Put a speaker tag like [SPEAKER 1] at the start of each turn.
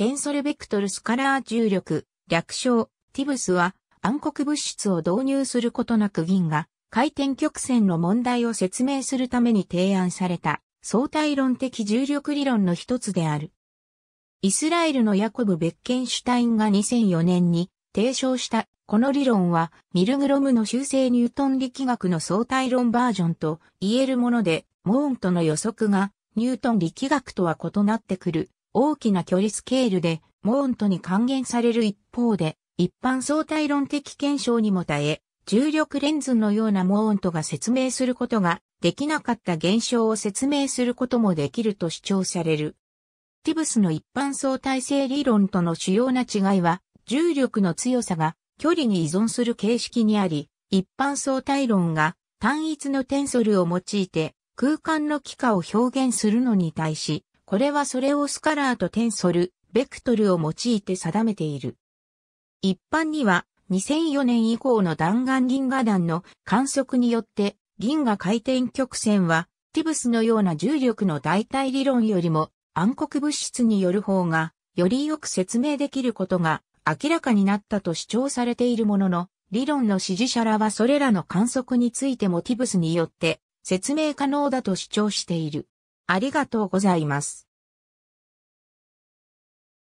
[SPEAKER 1] テンソルベクトルスカラー重力、略称、ティブスは暗黒物質
[SPEAKER 2] を導入することなく銀が回転曲線の問題を説明するために提案された相対論的重力理論の一つである。イスラエルのヤコブ・ベッケンシュタインが2004年に提唱したこの理論はミルグロムの修正ニュートン力学の相対論バージョンと言えるものでモーンとの予測がニュートン力学とは異なってくる大きな距離スケールでモーントに還元される一方で、一般相対論的検証にも耐え、重力レンズのようなモーントが説明することができなかった現象を説明することもできると主張される。ティブスの一般相対性理論との主要な違いは、重力の強さが距離に依存する形式にあり、一般相対論が単一のテンソルを用いて空間の幾何を表現するのに対し、これはそれをスカラーとテンソル、ベクトルを用いて定めている。一般には2004年以降の弾丸銀河団の観測によって銀河回転曲線はティブスのような重力の代替理論よりも暗黒物質による方がよりよく説明できることが明らかになったと主張されているものの理論の支持者らはそれらの観測についてもティブスによって説明可能だと主
[SPEAKER 1] 張している。ありがとうございます。